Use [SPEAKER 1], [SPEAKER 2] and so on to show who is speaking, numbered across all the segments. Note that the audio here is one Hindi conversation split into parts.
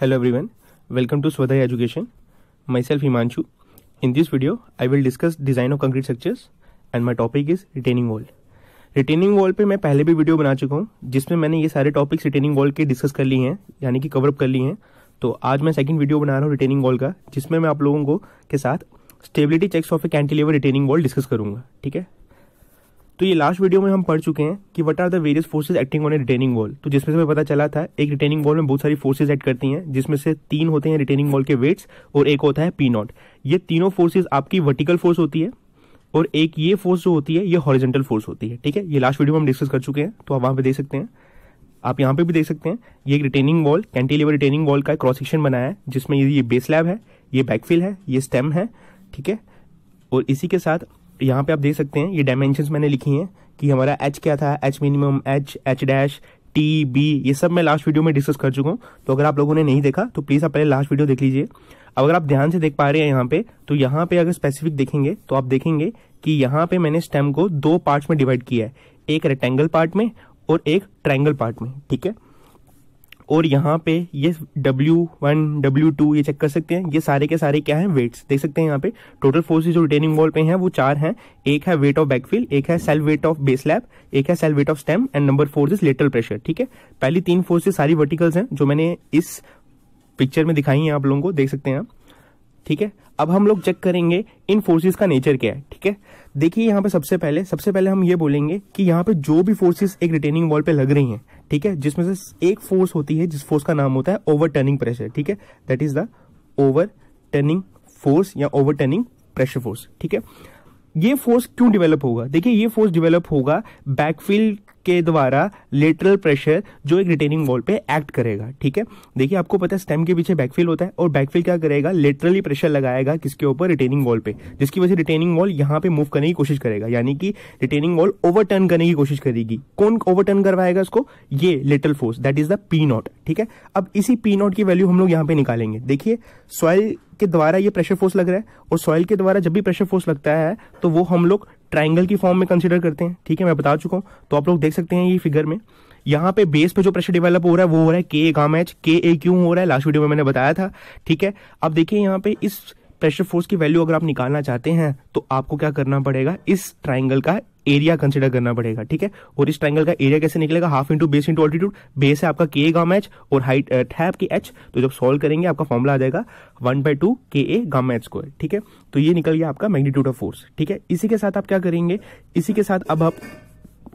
[SPEAKER 1] Hello everyone, welcome to Swadhai Education. Myself Himanshu. In this video, I will discuss design of concrete structures and my topic is retaining wall. Retaining wall पे मैं पहले भी वीडियो बना चुका हूँ जिसमें मैंने ये सारे टॉपिक्स रिटेनिंग वॉल के डिस्कस कर लिए हैं यानी कि कवरअप कर लिए हैं तो आज मैं सेकंड वीडियो बना रहा हूँ रिटेनिंग वॉल का जिसमें मैं आप लोगों को के साथ stability checks of a cantilever retaining wall discuss करूंगा ठीक है तो ये लास्ट वीडियो में हम पढ़ चुके हैं कि what are the various forces acting on a retaining wall तो जिसमें से पता चला था एक रिटेनिंग वॉल में बहुत सारी फोर्सेज एक्ट करती हैं जिसमें से तीन होते हैं रिटेनिंग वॉल के वेट्स और एक होता है पी नॉट ये तीनों फोर्सेज आपकी वर्टिकल फोर्स होती है और एक ये फोर्स जो होती है ये हॉरिजेंटल फोर्स होती है ठीक है ये लास्ट वीडियो में हम डिस्कस कर चुके हैं तो आप वहाँ पे देख सकते हैं आप यहाँ पे भी देख सकते हैं ये एक retaining wall cantilever retaining wall का क्रॉस सेक्शन बनाया है जिसमें ये बेस लैब है ये बैकफिल है ये स्टेम है ठीक है और इसी के साथ यहाँ पे आप देख सकते हैं ये डायमेंशन मैंने लिखी हैं कि हमारा एच क्या था H minimum H H dash T B ये सब मैं लास्ट वीडियो में डिस्कस कर चुका हूँ तो अगर आप लोगों ने नहीं देखा तो प्लीज़ आप पहले लास्ट वीडियो देख लीजिए अगर आप ध्यान से देख पा रहे हैं यहाँ पे तो यहाँ पे अगर स्पेसिफिक देखेंगे तो आप देखेंगे कि यहाँ पे मैंने स्टेम को दो पार्ट्स में डिवाइड किया है एक रेक्टेंगल पार्ट में और एक ट्रैंगल पार्ट में ठीक है और यहाँ पे ये W1, W2 ये चेक कर सकते हैं ये सारे के सारे क्या है वेट्स देख सकते हैं यहाँ पे टोटल फोर्सेस जो रिटेनिंग वॉल पे हैं वो चार हैं एक है वेट ऑफ बैकफिल एक है self weight of base slab एक है self weight of stem and number four is lateral pressure ठीक है पहली तीन फोर्सेज सारी वर्टिकल्स हैं जो मैंने इस पिक्चर में दिखाई है आप लोगों को देख सकते हैं आप ठीक है अब हम लोग चेक करेंगे इन फोर्सेस का नेचर क्या है ठीक है देखिए यहाँ पे सबसे पहले सबसे पहले हम ये बोलेंगे कि यहाँ पे जो भी फोर्सेस एक रिटेनिंग वॉल पे लग रही हैं ठीक है जिसमें से एक फोर्स होती है जिस फोर्स का नाम होता है ओवर टर्निंग प्रेशर ठीक है that is the overturning force या ओवर टर्निंग प्रेशर फोर्स ठीक है ये फोर्स क्यों डेवलप होगा देखिए ये फोर्स डेवलप होगा बैकफील्ड के द्वारा लेटरल प्रेशर जो एक रिटेनिंग वॉल पे एक्ट करेगा ठीक है देखिए आपको पता है स्टेम के पीछे बैकफिल होता है और बैकफिल क्या करेगा लेटरली प्रेशर लगाएगा किसके ऊपर रिटेनिंग वॉल पे जिसकी वजह से रिटेनिंग वॉल यहाँ पे मूव करने की कोशिश करेगा यानी कि रिटेनिंग वॉल ओवरटर्न करने की कोशिश करेगी कौन ओवरटर्न करवाएगा इसको ये lateral force that is the P naught ठीक है अब इसी पी नॉट की वैल्यू हम लोग यहाँ पे निकालेंगे देखिए सॉइल के द्वारा ये प्रेशर फोर्स लग रहा है और सॉइल के द्वारा जब भी प्रेशर फोर्स लगता है तो वो हम लोग ट्राइंगल की फॉर्म में कंसिडर करते हैं ठीक है मैं बता चुका हूँ तो आप लोग देख सकते हैं ये फिगर में यहाँ पे बेस पे जो प्रेशर डेवलप हो रहा है वो हो रहा है के ए एच के ए क्यू हो रहा है लास्ट वीडियो में मैंने बताया था ठीक है अब देखिए यहाँ पे इस प्रेशर फोर्स की वैल्यू अगर आप निकालना चाहते हैं तो आपको क्या करना पड़ेगा इस ट्राइंगल का एरिया कंसिडर करना पड़ेगा ठीक है और इस ट्राइंगल का एरिया कैसे निकलेगा half into base into altitude base है आपका के गाम एच और हाइट है की एच तो जब सॉल्व करेंगे आपका फॉर्मूला आ जाएगा वन बाय टू के ए गाम एच स्क्वायर ठीक है तो ये निकल गया आपका मैग्नीट्यूड ऑफ फोर्स ठीक है इसी के साथ आप क्या करेंगे इसी के साथ अब आप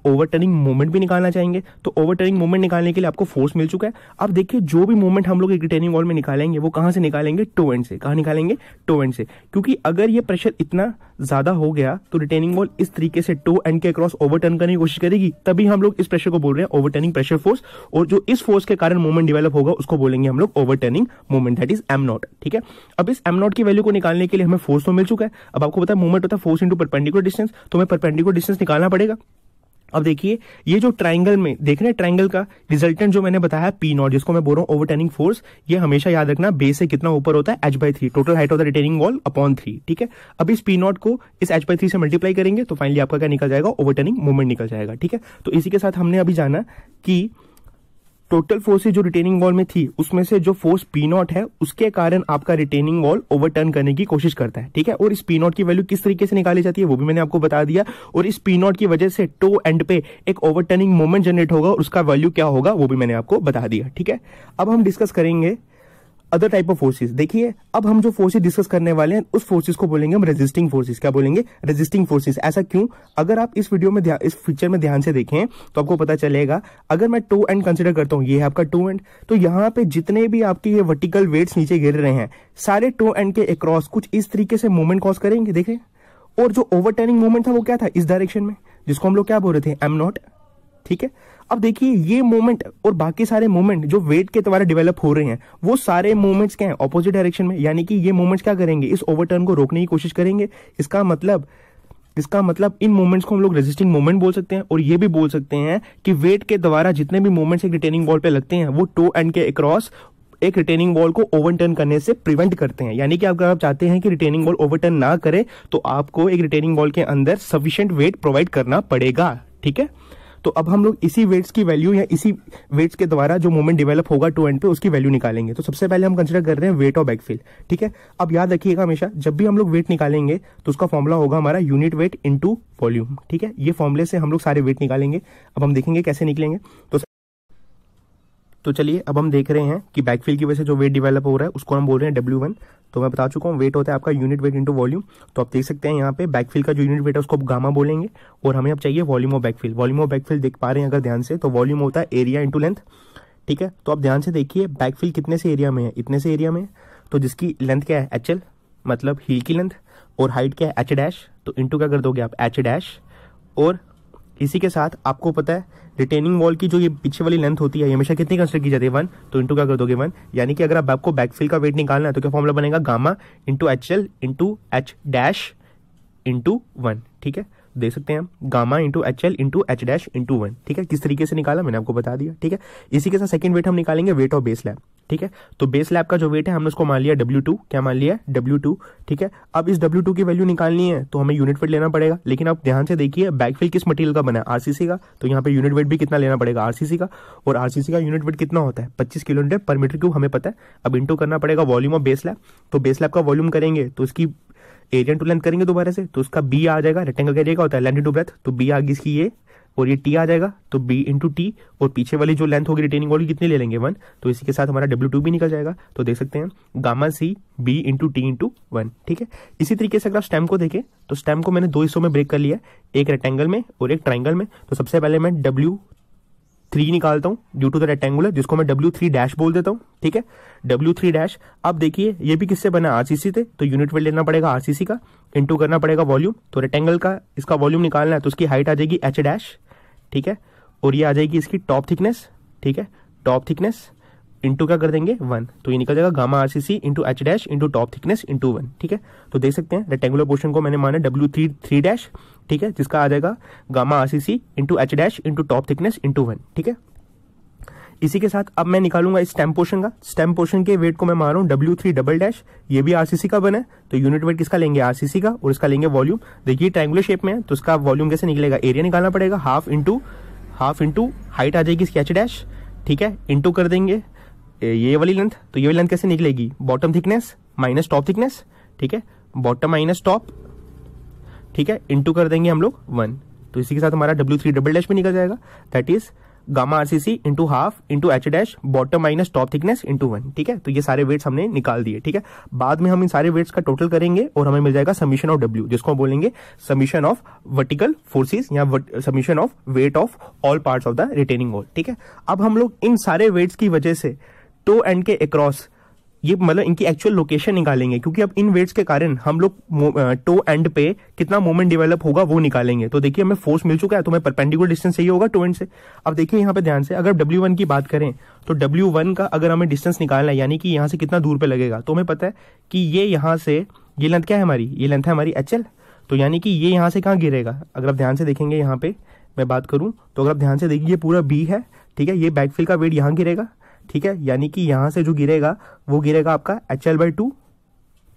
[SPEAKER 1] ओवरटर्निंग मूवमेंट भी निकालना चाहेंगे तो ओवरटर्निंग मूवमेंट निकालने के लिए आपको फोर्स मिल चुका है अब देखिए जो भी मूवमेंट हम लोग एक रिटर्निंग वॉल में निकालेंगे वो कहाँ से निकालेंगे टू एंड से कहाँ निकालेंगे टू एंड से क्योंकि अगर ये प्रेशर इतना ज़्यादा हो गया तो रिटेनिंग वॉल इस तरीके से टो एंड के क्रॉस ओवरटर्न करने की कोशिश करेगी तभी हम लोग इस प्रेशर को बोल रहे हैं ओवरटर्निंग प्रेशर फोर्स और जो इस फोर्स के कारण मूवमेंट डेवलप होगा उसको बोलेंगे हम लोग overturning movement that is M naught ठीक है अब इस एम नॉट की वैल्यू को निकालने के लिए हमें फोर्स तो मिल चुका है अब आपको पता है मूवमेंट होता है फोर्स इंटू परपेंडिकुलर डिस्टेंस तो हमें परपेंडिकुलर डिस्टेंस निकालना पड़ेगा अब देखिए ये जो ट्राइंगल में देख रहे हैं ट्राइंगल का रिजल्टेंट जो मैंने बताया पी नॉट जिसको मैं बोल रहा हूँ ओवरटर्निंग फोर्स ये हमेशा याद रखना बेस से कितना ऊपर होता है H by three total height of the retaining wall upon three ठीक है अब इस पी नॉट को इस एच बाई थ्री से मल्टीप्लाई करेंगे तो फाइनली आपका क्या निकल जाएगा ओवरटर्निंग मूवमेंट निकल जाएगा ठीक है तो इसी के साथ हमने अभी जाना कि टोटल फोर्सेज जो रिटेनिंग वॉल में थी उसमें से जो फोर्स पी नॉट है उसके कारण आपका रिटेनिंग वॉल ओवरटर्न करने की कोशिश करता है ठीक है और इस पी नॉट की वैल्यू किस तरीके से निकाली जाती है वो भी मैंने आपको बता दिया और इस पी नॉट की वजह से टो एंड पे एक ओवरटर्निंग मोमेंट जनरेट होगा उसका वैल्यू क्या होगा वो भी मैंने आपको बता दिया ठीक है अब हम डिस्कस करेंगे अदर टाइप ऑफ फोर्सेस देखिए अब हम जो फोर्सेस डिस्कस करने वाले हैं उस फोर्सेस को बोलेंगे हम रेजिस्टिंग फोर्सेस क्या बोलेंगे रेजिस्टिंग फोर्सेस ऐसा क्यों अगर आप इस वीडियो में इस फीचर में ध्यान से देखें तो आपको पता चलेगा अगर मैं टू एंड कंसिडर करता हूँ ये है आपका टू एंड तो यहाँ पे जितने भी आपके ये वर्टिकल वेट्स नीचे गिर रहे हैं सारे टू एंड के अक्रॉस कुछ इस तरीके से मूवमेंट कॉज करेंगे देखें और जो ओवरटर्निंग मूवमेंट था वो क्या था इस डायरेक्शन में जिसको हम लोग क्या बोल रहे थे एम नॉट ठीक है अब देखिए ये मोमेंट और बाकी सारे मोमेंट जो वेट के द्वारा डेवलप हो रहे हैं वो सारे मोमेंट्स क्या हैं ऑपोजिट डायरेक्शन में यानी कि ये मोमेंट्स क्या करेंगे इस ओवरटर्न को रोकने की कोशिश करेंगे इसका मतलब इसका मतलब इन मूवमेंट्स को हम लोग रेजिस्टिंग मूवमेंट बोल सकते हैं और ये भी बोल सकते हैं कि वेट के द्वारा जितने भी मूवमेंट्स एक रिटेनिंग वॉल पे लगते हैं वो टो एंड के अक्रॉस एक रिटेनिंग वॉल को ओवरटर्न करने से प्रिवेंट करते हैं यानी कि अगर आप चाहते हैं कि रिटेनिंग वॉल ओवरटर्न ना करे तो आपको एक रिटेनिंग वॉल के अंदर सफिशियंट वेट प्रोवाइड करना पड़ेगा ठीक है तो अब हम लोग इसी वेट्स की वैल्यू या इसी वेट्स के द्वारा जो मोमेंट डेवलप होगा टू एंड पे उसकी वैल्यू निकालेंगे तो सबसे पहले हम कंसिडर कर रहे हैं वेट ऑफ बैकफिल ठीक है अब याद रखिएगा हमेशा जब भी हम लोग वेट निकालेंगे तो उसका फॉर्मूला होगा हमारा यूनिट वेट इंटू वॉल्यूम ठीक है ये फॉर्मूले से हम लोग सारे वेट निकालेंगे अब हम देखेंगे कैसे निकलेंगे तो तो चलिए अब हम देख रहे हैं कि बैकफिल की वजह से जो वेट डेवलप हो रहा है उसको हम बोल रहे हैं डब्ल्यू वन तो मैं बता चुका हूँ वेट होता है आपका यूनिट वेट इंटू वॉल्यूम तो आप देख सकते हैं यहाँ पे बैकफिल का जो यूनिट वेट है उसको गामा बोलेंगे और हमें अब चाहिए volume of backfill volume of backfill देख पा रहे हैं अगर ध्यान से तो वॉल्यूम होता है एरिया इंटू लेंथ ठीक है तो आप ध्यान से देखिए बैकफिल कितने से एरिया में है इतने से एरिया में तो जिसकी लेंथ क्या है एच मतलब हील की लेंथ और हाइट क्या है एच डैश तो इंटू क्या कर दोगे आप एच डैश और इसी के साथ आपको पता है रिटेनिंग वॉल की जो ये पीछे वाली लेंथ होती है हमेशा कितनी कंसिडर की जाती है वन तो इंटू क्या कर दोगे वन यानी कि अगर आप आपको बैकफिल का वेट निकालना है तो क्या फॉर्मूला बनेगा gamma into H L into H dash into one ठीक है दे सकते हैं gamma into H L into H dash into one ठीक है किस तरीके से निकाला मैंने आपको बता दिया ठीक है इसी के साथ सेकंड वेट हम निकालेंगे वेट ऑफ बेस लैब ठीक है तो बेस लैब का जो वेट है हमने उसको मान लिया डब्ल्यू टू क्या मान लिया डब्ल्यू टू ठीक है अब इस डब्ल्यू टू की वैल्यू निकालनी है तो हमें यूनिट वेट लेना पड़ेगा लेकिन आप ध्यान से देखिए बैकफिल किस मटेरियल का बना है आरसीसी का तो यहाँ पे यूनिट वेट भी कितना लेना पड़ेगा आरसीसी का और आरसीसी का यूनिट वेट कितना होता है पच्चीस किलोमीटर पर मीटर क्यूब हमें पता है अब इंटू करना पड़ेगा वॉल्यूम ऑफ बेस लैब तो बेस लैब का वॉल्यूम करेंगे तो इसकी एरिया टू लेंथ करेंगे दोबारा से तो उसका बी आ जाएगा रेक्टेंगल का एरिया होता है लेंथ इंटू ब्रेथ तो बी आ गई इसकी ये और ये टी आ जाएगा तो बी इंटू टी और पीछे वाली जो लेंथ होगी रिटेनिंग वॉल कितनी ले लेंगे वन तो इसी के साथ हमारा डब्ल्यू टू भी निकल जाएगा तो देख सकते हैं gamma C B into T into one ठीक है इसी तरीके से अगर आप स्टेम को देखें तो स्टेम को मैंने दो हिस्सों में ब्रेक कर लिया एक रेक्टेंगल में और एक ट्राइंगल में तो सबसे पहले मैं डब्ल्यू थ्री निकालता हूँ ड्यू टू द रेक्टेंगुलर जिसको मैं डब्ल्यू थ्री डैश बोल देता हूँ ठीक है डब्ल्यू थ्री डैश अब देखिए ये भी किससे बना आरसीसी थे तो यूनिट वेट लेना पड़ेगा आरसीसी का इंटू करना पड़ेगा वॉल्यूम तो रेक्टेंगल का इसका वॉल्यूम निकालना है तो उसकी हाइट आ जाएगी एच डैश ठीक है और ये आ जाएगी इसकी टॉप थिकनेस ठीक है टॉप थिकनेस इंटू क्या कर देंगे वन तो ये निकल जाएगा gamma R C C into H dash into top thickness into one ठीक है तो देख सकते हैं रेक्टेंगुलर पोर्शन को मैंने माना डब्ल्यू थ्री थ्री डैश ठीक है जिसका आ जाएगा gamma R C C into H dash into top thickness into one ठीक है इसी के साथ अब मैं निकालूंगा इस स्टेम पोर्शन का स्टेम पोर्शन के वेट को मैं मार रहा हूँ डब्ल्यू थ्री डबल डैश ये भी आरसीसी का बना है तो यूनिट वेट किसका लेंगे आरसीसी का और इसका लेंगे वॉल्यूम देखिए ट्रायंगुलर शेप में है तो इसका वॉल्यूम कैसे निकलेगा एरिया निकालना पड़ेगा half into half into height आ जाएगी स्केच एच डैश ठीक है इंटू कर देंगे ये वाली लेंथ तो ये वाली लेंथ कैसे निकलेगी bottom thickness minus top thickness ठीक है बॉटम माइनस टॉप ठीक है इंटू कर देंगे हम लोग वन तो इसी के साथ हमारा डब्ल्यू थ्री डबल डैश भी निकल जाएगा that is gamma R C C into half into H dash bottom minus top thickness into one ठीक है तो ये सारे वेट्स हमने निकाल दिए ठीक है बाद में हम इन सारे वेट्स का टोटल करेंगे और हमें मिल जाएगा समीशन ऑफ डब्ल्यू जिसको हम बोलेंगे समीशन ऑफ वर्टिकल फोर्सेज या summation of weight of all parts of the retaining wall ठीक है अब हम लोग इन सारे वेट्स की वजह से टो एंड के अक्रॉस ये मतलब इनकी एक्चुअल लोकेशन निकालेंगे क्योंकि अब इन वेट्स के कारण हम लोग टो एंड पे कितना मोमेंट डेवलप होगा वो निकालेंगे तो देखिए हमें फोर्स मिल चुका है तो हमें परपेंडिकुलर डिस्टेंस सही होगा टो एंड से अब देखिए यहाँ पे ध्यान से अगर डब्ल्यू वन की बात करें तो डब्ल्यू वन का अगर हमें डिस्टेंस निकालना है यानी कि यहाँ से कितना दूर पे लगेगा तो हमें पता है कि ये यहाँ से ये लेंथ क्या है हमारी ये लेंथ है हमारी एच तो यानी कि ये यहाँ से कहाँ गिरेगा अगर आप ध्यान से देखेंगे यहाँ पे मैं बात करूँ तो अगर आप ध्यान से देखिए ये पूरा बी है ठीक है ये बैकफिल का वेट यहाँ गिरेगा ठीक है यानी कि यहां से जो गिरेगा वो गिरेगा आपका एच एल बाई टू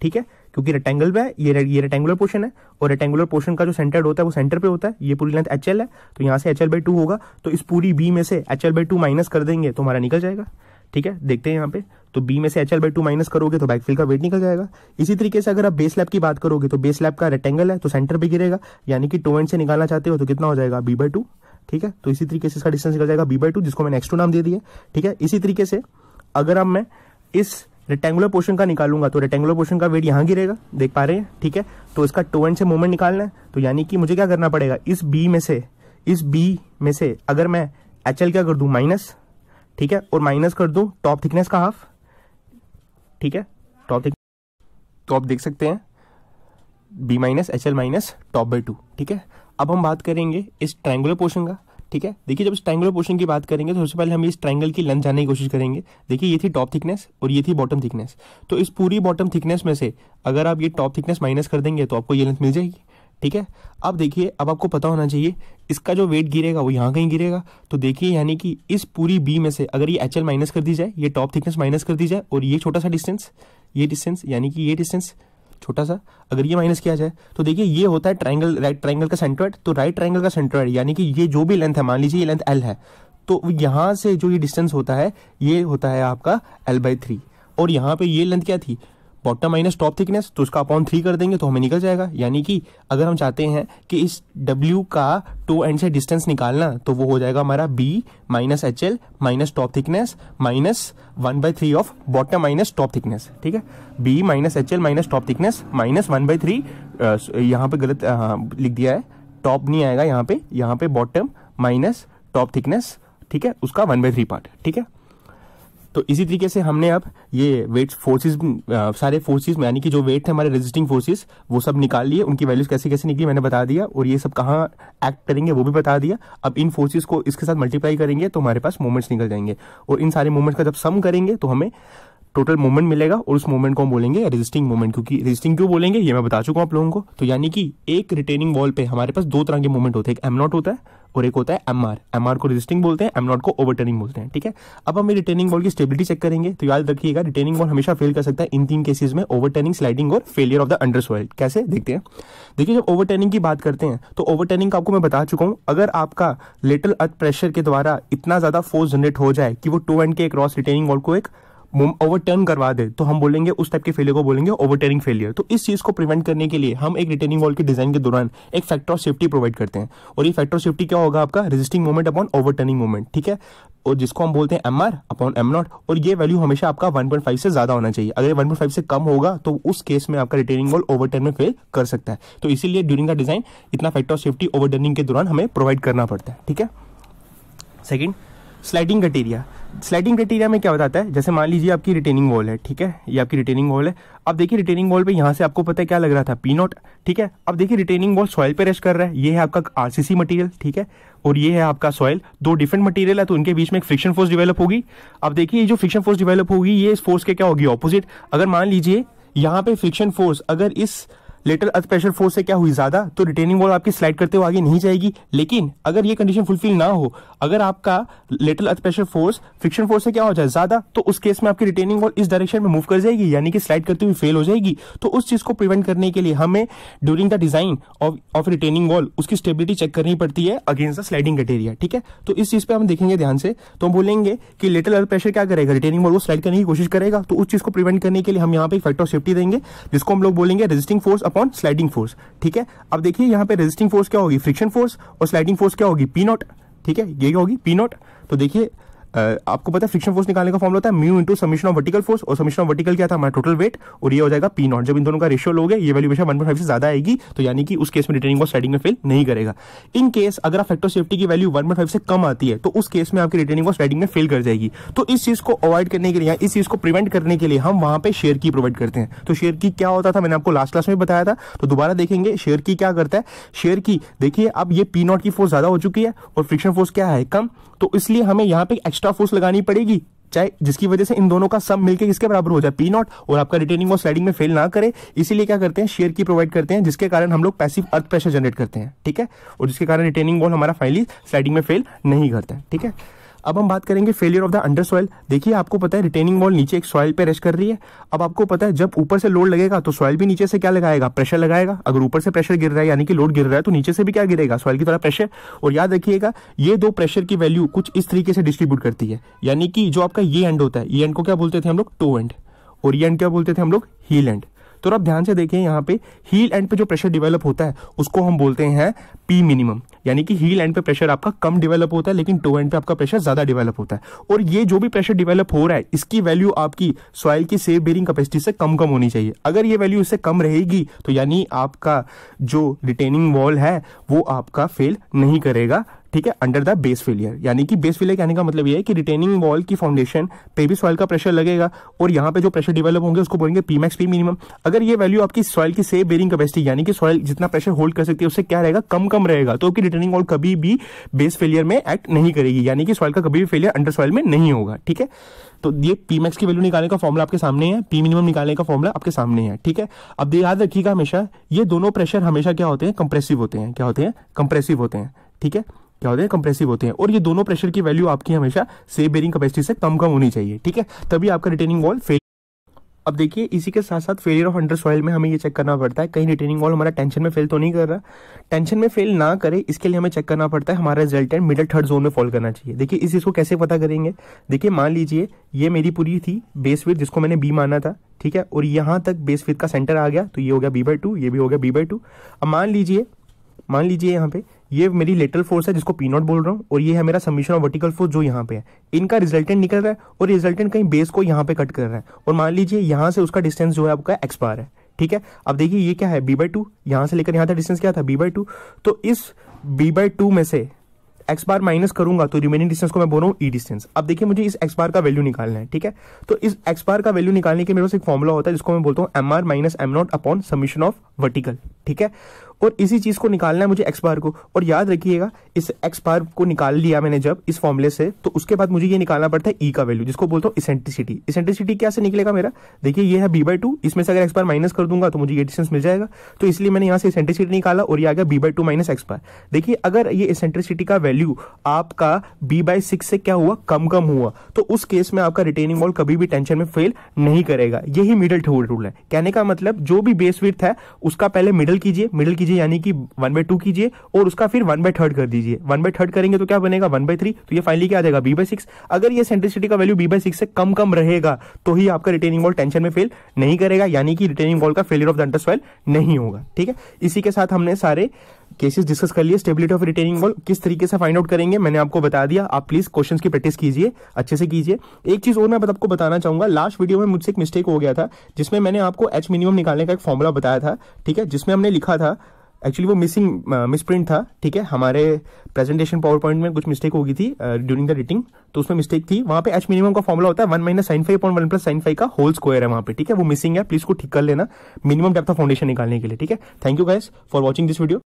[SPEAKER 1] ठीक है क्योंकि रेक्टेंगल में ये ये रेक्टेंगुलर पोर्शन है और रेक्टेंगुलर पोर्शन का जो सेंटर होता है वो सेंटर पे होता है ये पूरी लेंथ एच है तो यहां से एच एल बाई टू होगा तो इस पूरी बी में से H L by two minus कर देंगे तो हमारा निकल जाएगा ठीक है देखते हैं यहाँ पे तो बी में से H L by two minus करोगे तो बैकफिल का वेट निकल जाएगा इसी तरीके से अगर आप बेस लैब की बात करोगे तो बेस लैब का रेक्टेंगल है तो सेंटर पर गिरेगा यानी कि टू एंड से निकालना चाहते हो तो कितना हो जाएगा बी बाई टू ठीक है तो इसी तरीके से इसका डिस्टेंस निकल जाएगा बी बाई टू जिसको मैंने एक्स टू नाम दे दिया ठीक है इसी तरीके से अगर अब मैं इस रेक्टेंगुलर पोर्शन का निकालूंगा तो रेक्टेंगुलर पोर्शन का वेट यहाँ गिरेगा देख पा रहे हैं ठीक है तो इसका टो एंड से मूवमेंट निकालना है तो यानी कि मुझे क्या करना पड़ेगा इस बी में से इस बी में से अगर मैं एच एल क्या कर दू माइनस ठीक है और माइनस कर दू टॉप थिकनेस का हाफ ठीक है टॉप थिक तो आप देख सकते हैं B minus H L minus top by two ठीक है अब हम बात करेंगे इस ट्रायंगुलर पोर्शन का ठीक है देखिए जब इस ट्रायंगुलर पोर्शन की बात करेंगे तो सबसे पहले हम इस ट्रायंगल की लेंथ जानने की कोशिश करेंगे देखिए ये थी टॉप थिकनेस और ये थी बॉटम थिकनेस तो इस पूरी बॉटम थिकनेस में से अगर आप ये टॉप थिकनेस माइनस कर देंगे तो आपको ये लेंथ मिल जाएगी ठीक है अब देखिए अब आपको पता होना चाहिए इसका जो वेट गिरेगा वो यहाँ कहीं गिरेगा तो देखिए यानी कि इस पूरी बी में से अगर ये एच एल माइनस कर दी जाए ये टॉप थिकनेस माइनस कर दी जाए और ये छोटा सा डिस्टेंस ये डिस्टेंस यानी कि ये डिस्टेंस छोटा सा अगर ये माइनस किया जाए तो देखिए ये होता है ट्राइंगल राइट ट्राइंगल का सेंट्रोइड तो राइट ट्राइंगल का सेंट्रोइड यानी कि ये जो भी लेंथ है मान लीजिए ये लेंथ एल है तो यहां से जो ये डिस्टेंस होता है ये होता है आपका एल बाई थ्री और यहाँ पे ये लेंथ क्या थी बॉटम माइनस टॉप थिकनेस तो उसका अपॉन थ्री कर देंगे तो हमें निकल जाएगा यानी कि अगर हम चाहते हैं कि इस डब्ल्यू का टू एंड से डिस्टेंस निकालना तो वो हो जाएगा हमारा B minus H L minus top thickness minus one by three of bottom minus top thickness ठीक है B minus H L minus top thickness minus one by three यहाँ पे गलत आ, हाँ, लिख दिया है टॉप नहीं आएगा यहाँ पे यहाँ पे बॉटम माइनस टॉप थिकनेस ठीक है उसका वन बाई थ्री पार्ट ठीक है तो इसी तरीके से हमने अब ये वेट फोर्सेस सारे फोर्सेस यानी कि जो वेट थे हमारे रेजिस्टिंग फोर्सेस वो सब निकाल लिए उनकी वैल्यूज कैसे कैसे निकली मैंने बता दिया और ये सब कहाँ एक्ट करेंगे वो भी बता दिया अब इन फोर्सेस को इसके साथ मल्टीप्लाई करेंगे तो हमारे पास मूवमेंट्स निकल जाएंगे और इन सारे मूवमेंट्स का जब सम करेंगे तो हमें टोटल मोमेंट मिलेगा और उस मोमेंट को हम बोलेंगे रेजिस्टिंग मोमेंट क्योंकि रेजिस्टिंग क्यों बोलेंगे ये मैं बता चुका हूँ आप लोगों को तो यानी कि एक रिटेनिंग वॉल पे हमारे पास दो तरह के मोमेंट होते हैं एक एम नॉट होता है और एक होता है एम आर एम आर को रेजिस्टिंग बोलते हैं एम नॉट को ओवरटर्निंग बोलते हैं ठीक है अब हम रिटर्निंग बॉल की स्टेबिलिटी चेक करेंगे तो याद रखिएगा रिटर्निंग बॉल हमेशा फेल कर सकता है इन तीन केसेज में ओवरटर्निंग स्लाइडिंग और failure of the under soil कैसे देखते हैं देखिए जब ओवरटर्निंग की बात करते हैं तो ओवरटर्निंग का आपको मैं बता चुका हूं अगर आपका लिटल अर्थ प्रेशर के द्वारा इतना ज़्यादा फोर्स जनरेट हो जाए कि वो टू एंड के क्रॉस रिटर्निंग वॉल को एक ओवरटर्न करवा दे तो हम बोलेंगे उस टाइप के फेलियर को बोलेंगे ओवरटर्निंग फेलियर तो इस चीज़ को प्रिवेंट करने के लिए हम एक रिटर्निंग वॉल के डिजाइन के दौरान एक फैक्टर ऑफ सेफ्टी प्रोवाइड करते हैं और ये फैक्टर ऑफ सेफ्टी क्या होगा आपका resisting moment upon overturning moment ठीक है और जिसको हम बोलते हैं M R upon M naught और ये वैल्यू हमेशा आपका फाइव से ज़्यादा होना चाहिए अगर वन पॉइंट फाइव से कम होगा तो उस केस में आपका रिटर्निंग वॉल ओवरटर्न में फेल कर सकता है तो इसीलिए ड्यूरिंग द डिज़ाइन इतना फैक्टर ऑफ सेफ्टी ओवरटर्निंग के दौरान हमें प्रोवाइड करना पड़ता है ठीक है second sliding criteria sliding criteria में क्या बताता है जैसे मान लीजिए आपकी रिटेनिंग वॉल है ठीक है ये आपकी रिटेनिंग वॉल है अब देखिए रिटेनिंग वॉल पे यहाँ से आपको पता है क्या लग रहा था पी नॉट ठीक है अब देखिए रिटेनिंग वॉल सॉयल पे रेस्ट कर रहा है ये है आपका आरसीसी मटेरियल ठीक है और ये है आपका सॉयल दो डिफरेंट मटेरियल है तो उनके बीच में एक फ्रिक्शन फोर्स डिवेलप होगी अब देखिए ये जो फ्रिक्शन फोर्स डिवेलप होगी ये इस फोर्स के क्या होगी ऑपोजिट अगर मान लीजिए यहाँ पे फ्रिक्शन फोर्स अगर इस लिटल अर्थ प्रेशर फोर्स से क्या हुई ज्यादा तो रिटेनिंग वॉल आपकी स्लाइड करते हुए आगे नहीं जाएगी लेकिन अगर ये कंडीशन फुलफिल ना हो अगर आपका lateral earth pressure force friction force से क्या हो जाए ज्यादा तो उस केस में आपकी रिटेनिंग वॉल इस डायरेक्शन में मूव कर जाएगी यानी कि स्लाइड करते हुए फेल हो जाएगी तो उस चीज को प्रिवेंट करने के लिए हमें during the design of retaining wall उसकी स्टेबिलिटी चेक करनी पड़ती है अगेंस्ट द स्लाइडिंग क्रटेरिया ठीक है तो इस चीज पर हम देखेंगे ध्यान से तो हम बोलेंगे कि लिटल अर्थ प्रेशर क्या करेगा रिटेनिंग वॉल को स्लाइड करने की कोशिश करेगा तो उस चीज को प्रिवेंट करने के लिए हम यहाँ पे फैक्ट ऑफ सेफ्टी देंगे जिसको हम लोग बोलेंगे resisting force upon sliding force ठीक है अब देखिए यहां पे रेजिस्टिंग फोर्स क्या होगी फ्रिक्शन फोर्स और स्लाइडिंग फोर्स क्या होगी पी नॉट ठीक है ये क्या होगी पी नॉट तो देखिए आपको पता है फ्रिक्शन फोर्स निकालने का फॉर्मला होता है mu into summation of vertical force और समिशन ऑफ वर्टिकल क्या था हमारा टोटल वेट और ये हो जाएगा पी नॉट जब इन दोनों का रेशियो लोगे ये वैल्यू हमेशा वन पॉइंट फाइव से ज्यादा आएगी तो यानी कि उस केस में रिटर्निंग वॉच राइडिंग में फेल नहीं करेगा इन केस अगर आप फैक्टर सेफ्टी की वैल्यू वन पॉइंट फाइव से कम आती है तो उस केस में आपकी रिटर्निंग वॉच राइडिंग में फेल कर जाएगी तो इस चीज को अवॉइड करने के लिए इस चीज को प्रिवेंट करने के लिए हम वहां पर शेयर की प्रोवाइड करते हैं तो शेयर की क्या होता था मैंने आपको लास्ट क्लास में बताया था तो दोबारा देखेंगे शेयर की क्या करता है शेयर की देखिए अब ये पी नॉट की फोर्स ज्यादा हो चुकी है और फ्रिक्शन फोर्स क्या है कम तो इसलिए हमें यहाँ पे एक्स्ट्रा फोर्स लगानी पड़ेगी चाहे जिसकी वजह से इन दोनों का सब मिलकर किसके बराबर हो जाए पी नॉट और आपका रिटेनिंग और स्लाइडिंग में फेल ना करे इसीलिए क्या करते हैं शेयर की प्रोवाइड करते हैं जिसके कारण हम लोग पैसिव अर्थ प्रेशर जनरेट करते हैं ठीक है और जिसके कारण रिटेनिंग बॉल हमारा फाइनली स्लाइडिंग में फेल नहीं करता है ठीक है अब हम बात करेंगे failure of the under soil देखिए आपको पता है रिटेनिंग वॉल नीचे एक सॉइल पे रेस्ट कर रही है अब आपको पता है जब ऊपर से लोड लगेगा तो सॉइल भी नीचे से क्या लगाएगा प्रेशर लगाएगा अगर ऊपर से प्रेशर गिर रहा है यानी कि लोड गिर रहा है तो नीचे से भी क्या गिरेगा सॉइल की तरह प्रेशर और याद रखिएगा ये दो प्रेशर की वैल्यू कुछ इस तरीके से डिस्ट्रीब्यूट करती है यानी कि जो आपका ये एंड होता है ये एंड को क्या बोलते थे हम लोग टो एंड और ये एंड क्या बोलते थे हम लोग हील एंड तो आप ध्यान से देखें यहाँ पे हील एंड पे जो प्रेशर डिवेलप होता है उसको हम बोलते हैं पी मिनिमम यानी कि हील एंड पे प्रेशर आपका कम डिवेलप होता है लेकिन टो एंड पे आपका प्रेशर ज़्यादा डिवेलप होता है और ये जो भी प्रेशर डिवेलप हो रहा है इसकी वैल्यू आपकी सॉइल की सेव बेरिंग कैपेसिटी से कम कम होनी चाहिए अगर ये वैल्यू इससे कम रहेगी तो यानी आपका जो रिटेनिंग वॉल है वो आपका फेल नहीं करेगा ठीक है अंडर द बेस फेलियर यानी कि बेस फेलियर कहने का मतलब यह है कि रिटेनिंग वॉल की फाउंडेशन पे भी सॉइल का प्रेशर लगेगा और यहाँ पे जो प्रेशर डेवलप होंगे उसको बोलेंगे पी मैक्स पी मिनिमम अगर ये वैल्यू आपकी सॉइल की सेफ बेरिंग कैपेसिटी यानी कि सॉइल जितना प्रेशर होल्ड कर सकती है उससे क्या रहेगा कम कम रहेगा तो आपकी रिटर्निंग वॉल कभी भी बेस फेलियर में एक्ट नहीं करेगी यानी कि सॉइल का कभी भी फेलियर अंडर सॉइल में नहीं होगा ठीक है तो ये पी मैक्स की वैल्यू निकालने का फॉर्मला आपके सामने है पी मिनिमम निकालने का फॉर्मला आपके सामने है ठीक है अब याद रखिएगा हमेशा ये दोनों प्रेशर हमेशा क्या होते हैं कंप्रेसिव होते हैं क्या होते हैं कंप्रेसिव होते हैं ठीक है क्या होते हैं कंप्रेसिव होते हैं और ये दोनों प्रेशर की वैल्यू आपकी हमेशा सेफ बेरिंग कैपेसिटी से कम कम होनी चाहिए ठीक है तभी आपका रिटेनिंग वॉल फेल अब देखिए इसी के साथ साथ फेलियर ऑफ अंडर सॉइल में हमें ये चेक करना पड़ता है कहीं रिटेनिंग वॉल हमारा टेंशन में फेल तो नहीं कर रहा टेंशन में फेल ना करे इसके लिए हमें चेक करना पड़ता है हमारा रिजल्ट मिडल थर्ड जोन में फॉल करना चाहिए देखिए इस इसको कैसे पता करेंगे देखिए मान लीजिए ये मेरी पूरी थी बेस विथ जिसको मैंने बी माना था ठीक है और यहाँ तक बेस विथ का सेंटर आ गया तो ये हो गया बी बाई ये भी हो गया बी बाई अब मान लीजिए मान लीजिए यहाँ पे ये मेरी लेटरल फोर्स है जिसको पी नॉट बोल रहा हूँ और ये है मेरा सबमिशन ऑफ वर्टिकल फोर्स जो यहाँ पे है इनका रिजल्टेंट निकल रहा है और रिजल्टेंट कहीं बेस को यहाँ पे कट कर रहा है और मान लीजिए यहाँ से उसका डिस्टेंस जो है आपका एक्स बार है ठीक है अब देखिए ये क्या है बी बाई टू यहाँ से लेकर यहाँ तक डिस्टेंस क्या था बी बाई टू तो इस बी बाई टू में से एक्स बार माइनस करूंगा तो रिमेनिंग डिस्टेंस को मैं बोल रहा हूँ ई e डिस्टेंस अब देखिए मुझे इस एक्स बार का वैल्यू निकालना है ठीक है तो इस एक्स बार का वैल्यू निकालने के मेरे पास एक फॉर्मुला होता है जिसको मैं बोलता हूँ M R minus M naught upon summation of vertical ठीक है और इसी चीज़ को निकालना है मुझे एक्स बार को और याद रखिएगा इस एक्स बार को निकाल लिया मैंने जब इस फॉर्मुले से तो उसके बाद मुझे ये निकालना पड़ता है ई e का वैल्यू जिसको बोलता हूँ इसेंट्रिसिटी इसेंट्रिसिटी क्या से निकलेगा मेरा देखिए ये है बी बाई टू इसमें से अगर एक्स बार माइनस कर दूंगा तो मुझे ये डिस्टेंस मिल जाएगा तो इसलिए मैंने यहाँ से इसेंट्रिसिटी निकाला और ये आ गया B by two minus X bar देखिए अगर ये इसेंट्रिसिटी का वैल्यू आपका बी बाई सिक्स से क्या हुआ कम कम हुआ तो उस केस में आपका रिटेनिंग वॉल कभी भी टेंशन में फेल नहीं करेगा यही मिडल रूल है कहने का मतलब जो भी बेस विथ है उसका पहले मिडल कीजिए मिडल कीजिए कीजिए यानी कि वन बाई टू कीजिए और उसका फिर वन बाई थर्ड कर दीजिए वन बाई थर्ड करेंगे तो क्या बनेगा वन बाई थ्री तो ये फाइनली क्या आ जाएगा बी बाई सिक्स अगर ये सेंट्रिसिटी का वैल्यू बी बाई सिक्स से कम कम रहेगा तो ही आपका रिटेनिंग वॉल टेंशन में फेल नहीं करेगा यानी कि रिटेनिंग वॉल का failure of the under soil नहीं होगा ठीक है इसी के साथ हमने सारे केसेस डिस्कस कर लिए स्टेबिलिटी ऑफ रिटेनिंग वॉल किस तरीके से फाइंड आउट करेंगे मैंने आपको बता दिया आप प्लीज क्वेश्चन की प्रैक्टिस कीजिए अच्छे से कीजिए एक चीज और मैं आपको बताना चाहूंगा लास्ट वीडियो में मुझसे एक मिस्टेक हो गया था जिसमें मैंने आपको एच मिनिमम निकालने का एक फॉर्मूला बताया था ठीक है जिसमें हमने लिखा था एक्चुअली वो मिसिंग मिस प्रिंट था ठीक है हमारे प्रेजेंटेशन पावर पॉइंट में कुछ मिस्टेक होगी थी ड्यूरिंग द रिटिंग तो उसमें मिस्टेक थी वहाँ पे एच मिनिमम का फॉर्मुला होता है one minus sine five point one plus sine five का होल स्क्वायर है वहाँ पे ठीक है वो मिसिंग है प्लीज को ठीक कर लेना मिनिमम डेप्थ ऑफ फाउंडेशन निकालने के लिए ठीक है thank you guys for watching this video